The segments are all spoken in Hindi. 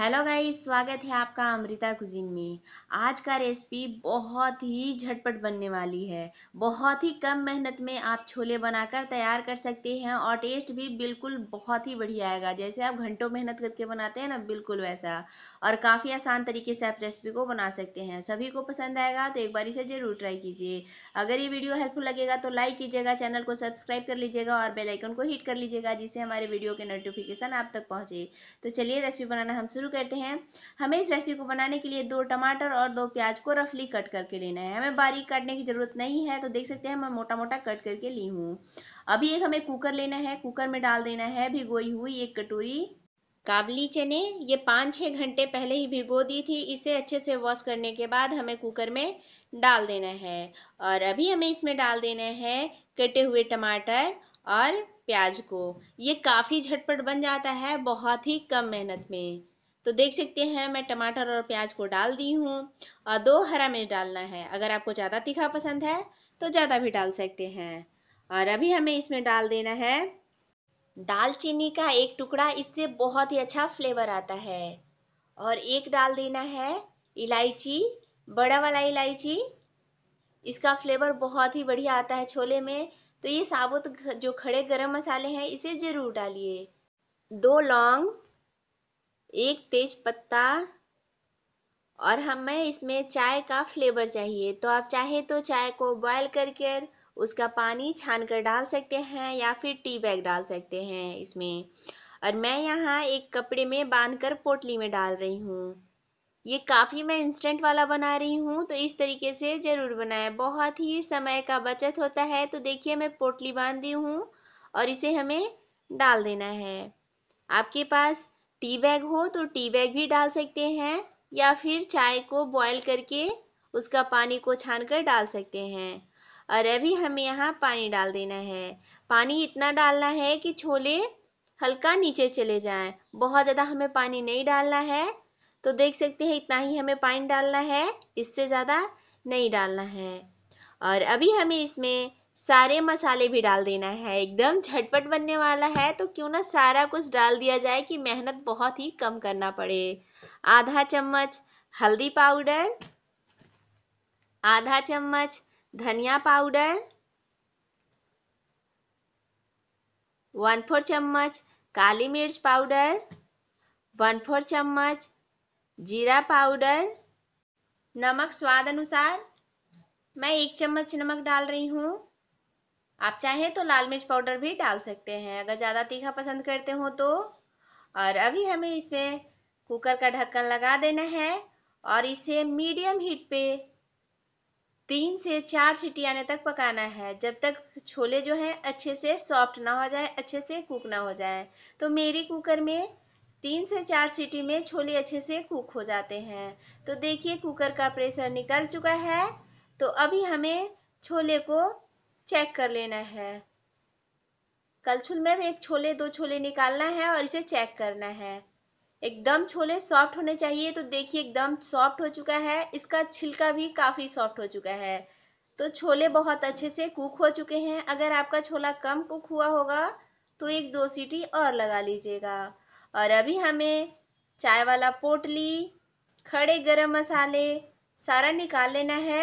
हेलो गाइस स्वागत है आपका अमृता कुजीन में आज का रेसिपी बहुत ही झटपट बनने वाली है बहुत ही कम मेहनत में आप छोले बनाकर तैयार कर सकते हैं और टेस्ट भी बिल्कुल बहुत ही बढ़िया आएगा जैसे आप घंटों मेहनत करके बनाते हैं ना बिल्कुल वैसा और काफ़ी आसान तरीके से आप रेसिपी को बना सकते हैं सभी को पसंद आएगा तो एक बार इसे ज़रूर ट्राई कीजिए अगर ये वीडियो हेल्पफुल लगेगा तो लाइक कीजिएगा चैनल को सब्सक्राइब कर लीजिएगा और बेलाइकन को हिट कर लीजिएगा जिससे हमारे वीडियो के नोटिफिकेशन आप तक पहुँचे तो चलिए रेसिपी बनाना हम शुरू शुरू करते हैं हमें इस रेसिपी को बनाने के लिए दो टमाटर और दो प्याज को रफली कट करके लेना है हमें बारीक काटने की ज़रूरत नहीं है तो देख सकते हैं मैं मोटा मोटा कट करके ली हूँ अभी एक हमें कुकर लेना है कुकर में डाल देना है भिगोई हुई एक कटोरी काबली चने ये पाँच छः घंटे पहले ही भिगो दी थी इसे अच्छे से वॉश करने के बाद हमें कुकर में डाल देना है और अभी हमें इसमें डाल देना है कटे हुए टमाटर और प्याज को ये काफ़ी झटपट बन जाता है बहुत ही कम मेहनत में तो देख सकते हैं मैं टमाटर और प्याज को डाल दी हूँ और दो हरा मिर्च डालना है अगर आपको ज़्यादा तीखा पसंद है तो ज़्यादा भी डाल सकते हैं और अभी हमें इसमें डाल देना है दालचीनी का एक टुकड़ा इससे बहुत ही अच्छा फ्लेवर आता है और एक डाल देना है इलायची बड़ा वाला इलायची इसका फ्लेवर बहुत ही बढ़िया आता है छोले में तो ये साबुत जो खड़े गरम मसाले हैं इसे ज़रूर डालिए दो लौंग एक तेज पत्ता और हमें इसमें चाय का फ्लेवर चाहिए तो आप चाहे तो चाय को बॉयल करके उसका पानी छान कर डाल सकते हैं या फिर टी बैग डाल सकते हैं इसमें और मैं यहाँ एक कपड़े में बांध कर पोटली में डाल रही हूँ ये काफ़ी मैं इंस्टेंट वाला बना रही हूँ तो इस तरीके से ज़रूर बनाएं बहुत ही समय का बचत होता है तो देखिए मैं पोटली बांध दी हूँ और इसे हमें डाल देना है आपके पास टी बैग हो तो टी बैग भी डाल सकते हैं या फिर चाय को बॉयल करके उसका पानी को छान कर डाल सकते हैं और अभी हमें यहाँ पानी डाल देना है पानी इतना डालना है कि छोले हल्का नीचे चले जाएं बहुत ज़्यादा हमें पानी नहीं डालना है तो देख सकते हैं इतना ही हमें पानी डालना है इससे ज़्यादा नहीं डालना है और अभी हमें इसमें सारे मसाले भी डाल देना है एकदम झटपट बनने वाला है तो क्यों ना सारा कुछ डाल दिया जाए कि मेहनत बहुत ही कम करना पड़े आधा चम्मच हल्दी पाउडर आधा चम्मच धनिया पाउडर वन फोर चम्मच काली मिर्च पाउडर वन फोर चम्मच जीरा पाउडर नमक स्वाद अनुसार मैं एक चम्मच नमक डाल रही हूँ आप चाहें तो लाल मिर्च पाउडर भी डाल सकते हैं अगर ज़्यादा तीखा पसंद करते हो तो और अभी हमें इसमें कुकर का ढक्कन लगा देना है और इसे मीडियम हीट पे तीन से चार सीटी आने तक पकाना है जब तक छोले जो हैं अच्छे से सॉफ्ट ना हो जाए अच्छे से कुक ना हो जाए तो मेरी कुकर में तीन से चार सीटी में छोले अच्छे से कुक हो जाते हैं तो देखिए कुकर का प्रेशर निकल चुका है तो अभी हमें छोले को चेक कर लेना है कलछुल में एक छोले दो छोले निकालना है और इसे चेक करना है एकदम छोले सॉफ्ट होने चाहिए तो देखिए एकदम सॉफ्ट हो चुका है इसका छिलका भी काफ़ी सॉफ्ट हो चुका है तो छोले बहुत अच्छे से कुक हो चुके हैं अगर आपका छोला कम कुक हुआ होगा तो एक दो सीटी और लगा लीजिएगा और अभी हमें चाय वाला पोटली खड़े गरम मसाले सारा निकाल लेना है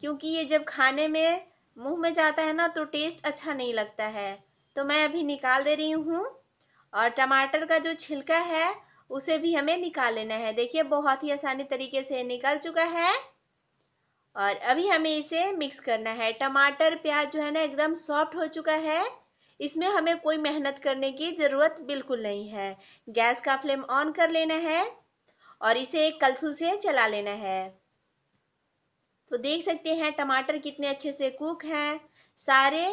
क्योंकि ये जब खाने में मुंह में जाता है ना तो टेस्ट अच्छा नहीं लगता है तो मैं अभी निकाल दे रही हूँ और टमाटर का जो छिलका है उसे भी हमें निकाल लेना है देखिए बहुत ही आसानी तरीके से निकल चुका है और अभी हमें इसे मिक्स करना है टमाटर प्याज जो है ना एकदम सॉफ्ट हो चुका है इसमें हमें कोई मेहनत करने की ज़रूरत बिल्कुल नहीं है गैस का फ्लेम ऑन कर लेना है और इसे एक कलसुल से चला लेना है तो देख सकते हैं टमाटर कितने अच्छे से कुक हैं सारे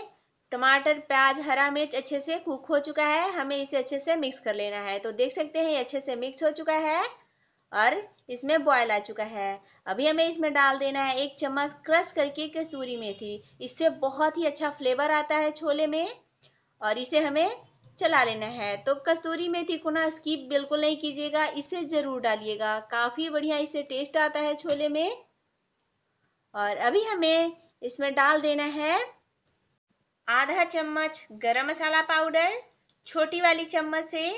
टमाटर प्याज हरा मिर्च अच्छे से कुक हो चुका है हमें इसे अच्छे से मिक्स कर लेना है तो देख सकते हैं ये अच्छे से मिक्स हो चुका है और इसमें बॉयल आ चुका है अभी हमें इसमें डाल देना है एक चम्मच क्रश करके कस्तूरी मेथी इससे बहुत ही अच्छा फ्लेवर आता है छोले में और इसे हमें चला लेना है तो कस्तूरी मेथी को ना स्कीप बिल्कुल नहीं कीजिएगा इसे ज़रूर डालिएगा काफ़ी बढ़िया इसे टेस्ट आता है छोले में और अभी हमें इसमें डाल देना है आधा चम्मच गरम मसाला पाउडर छोटी वाली चम्मच से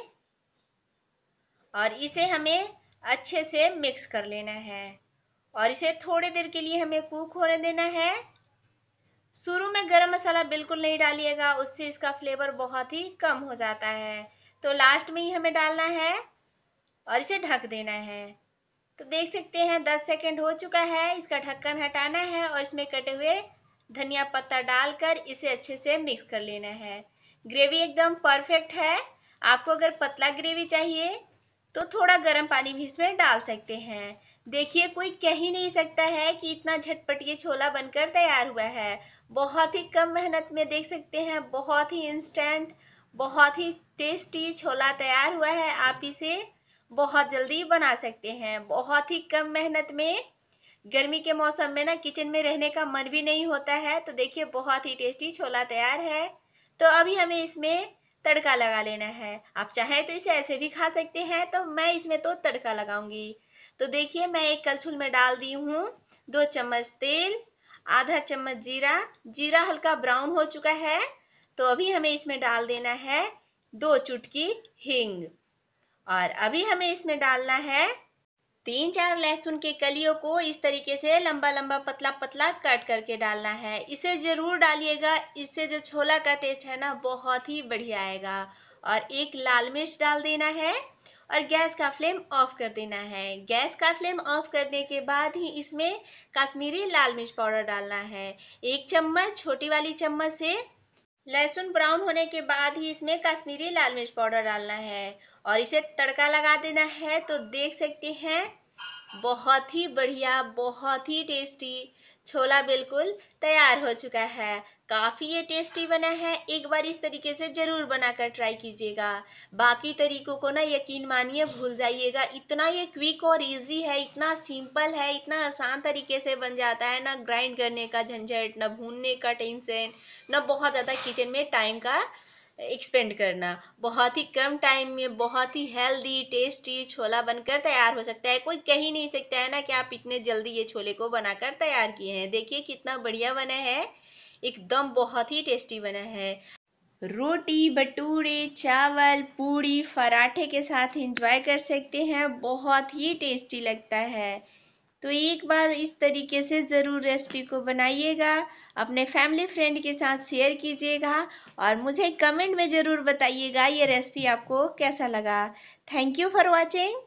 और इसे हमें अच्छे से मिक्स कर लेना है और इसे थोड़ी देर के लिए हमें कुक होने देना है शुरू में गरम मसाला बिल्कुल नहीं डालिएगा उससे इसका फ्लेवर बहुत ही कम हो जाता है तो लास्ट में ही हमें डालना है और इसे ढक देना है तो देख सकते हैं दस सेकेंड हो चुका है इसका ढक्कन हटाना है और इसमें कटे हुए धनिया पत्ता डालकर इसे अच्छे से मिक्स कर लेना है ग्रेवी एकदम परफेक्ट है आपको अगर पतला ग्रेवी चाहिए तो थोड़ा गर्म पानी भी इसमें डाल सकते हैं देखिए कोई कह ही नहीं सकता है कि इतना झटपट ये छोला बनकर तैयार हुआ है बहुत ही कम मेहनत में देख सकते हैं बहुत ही इंस्टेंट बहुत ही टेस्टी छोला तैयार हुआ है आप इसे बहुत जल्दी बना सकते हैं बहुत ही कम मेहनत में गर्मी के मौसम में ना किचन में रहने का मन भी नहीं होता है तो देखिए बहुत ही टेस्टी छोला तैयार है तो अभी हमें इसमें तड़का लगा लेना है आप चाहें तो इसे ऐसे भी खा सकते हैं तो मैं इसमें तो तड़का लगाऊंगी तो देखिए मैं एक कलछुल में डाल दी हूँ दो चम्मच तेल आधा चम्मच जीरा जीरा हल्का ब्राउन हो चुका है तो अभी हमें इसमें डाल देना है दो चुटकी हिंग और अभी हमें इसमें डालना है तीन चार लहसुन के कलियों को इस तरीके से लंबा लंबा पतला पतला कट करके डालना है इसे जरूर डालिएगा इससे जो छोला का टेस्ट है ना बहुत ही बढ़िया आएगा और एक लाल मिर्च डाल देना है और गैस का फ्लेम ऑफ कर देना है गैस का फ्लेम ऑफ करने के बाद ही इसमें कश्मीरी लाल मिर्च पाउडर डालना है एक चम्मच छोटी वाली चम्मच से लहसुन ब्राउन होने के बाद ही इसमें कश्मीरी लाल मिर्च पाउडर डालना है और इसे तड़का लगा देना है तो देख सकते हैं बहुत ही बढ़िया बहुत ही टेस्टी छोला बिल्कुल तैयार हो चुका है काफ़ी ये टेस्टी बना है एक बार इस तरीके से ज़रूर बनाकर ट्राई कीजिएगा बाकी तरीकों को ना यकीन मानिए भूल जाइएगा इतना ये क्विक और इजी है इतना सिंपल है इतना आसान तरीके से बन जाता है ना ग्राइंड करने का झंझट ना भूनने का टेंशन ना बहुत ज़्यादा किचन में टाइम का एक्सपेंड करना बहुत ही कम टाइम में बहुत ही हेल्दी टेस्टी छोला बनकर तैयार हो सकता है कोई कह ही नहीं सकता है ना कि आप इतने जल्दी ये छोले को बनाकर तैयार किए हैं देखिए कितना बढ़िया बना है एकदम बहुत ही टेस्टी बना है रोटी भटूरे चावल पूड़ी पराठे के साथ इंजॉय कर सकते हैं बहुत ही टेस्टी लगता है तो एक बार इस तरीके से ज़रूर रेसिपी को बनाइएगा अपने फैमिली फ्रेंड के साथ शेयर कीजिएगा और मुझे कमेंट में ज़रूर बताइएगा ये रेसिपी आपको कैसा लगा थैंक यू फॉर वॉचिंग